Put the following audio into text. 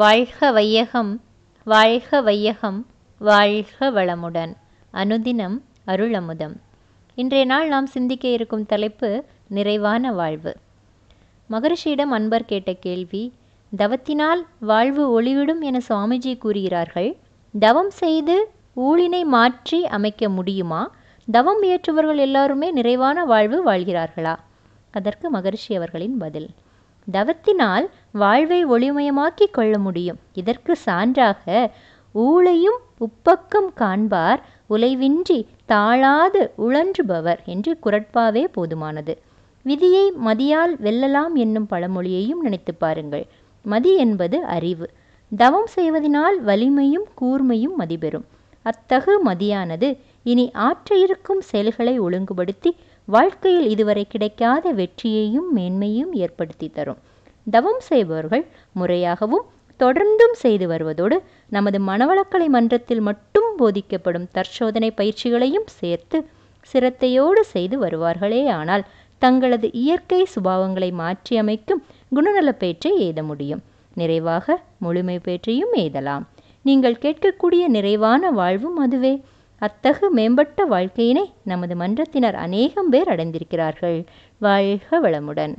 வாழ்க வையகம் வாழ்க வையகம் வாழ்க வளமுடன் அனுதினம் அருளமுதம் இன்றைய நாள் நாம் சிந்திக்க இருக்கும் தலைப்பு நிறைவான வாழ்வு மகரிஷியிடம் அன்பர் கேட்ட கேள்வி தவத்தினால் வாழ்வு ஒளிவிடும் என சுவாமிஜி கூறுகிறார்கள் தவம் செய்து ஊழினை மாற்றி அமைக்க முடியுமா தவம் இயற்றுபவர்கள் எல்லாருமே நிறைவான வாழ்வு வாழ்கிறார்களா அதற்கு மகரிஷி அவர்களின் பதில் தவத்தினால் வாழ்வை ஒளிமயமாக்கிக் கொள்ள முடியும் இதற்கு சான்றாக ஊழையும் உப்பக்கம் காண்பார் உலைவின்றி தாழாது உழன்றுபவர் என்று குரட்பாவே போதுமானது விதியை மதியால் வெல்லலாம் என்னும் பழமொழியையும் நினைத்து பாருங்கள் மதி என்பது அறிவு தவம் செய்வதனால் வலிமையும் கூர்மையும் மதிபெறும் அத்தகு மதியானது இனி ஆற்ற இருக்கும் செயல்களை ஒழுங்குபடுத்தி வாழ்க்கையில் இதுவரை கிடைக்காத வெற்றியையும் மேன்மையும் ஏற்படுத்தி தரும் தவம் செய்பவர்கள் முறையாகவும் தொடர்ந்தும் செய்து வருவதோடு நமது மனவளக்கலை மன்றத்தில் மட்டும் போதிக்கப்படும் தற்சோதனை பயிற்சிகளையும் சேர்த்து சிரத்தையோடு செய்து வருவார்களே ஆனால் தங்களது இயற்கை சுபாவங்களை மாற்றியமைக்கும் குணநல பேற்றை எய்த முடியும் நிறைவாக முழுமை பேற்றையும் எய்தலாம் நீங்கள் கேட்கக்கூடிய நிறைவான வாழ்வும் அதுவே அத்தகு மேம்பட்ட வாழ்க்கையினை நமது மன்றத்தினர் அநேகம் பேர் அடைந்திருக்கிறார்கள் வாழ்க வளமுடன்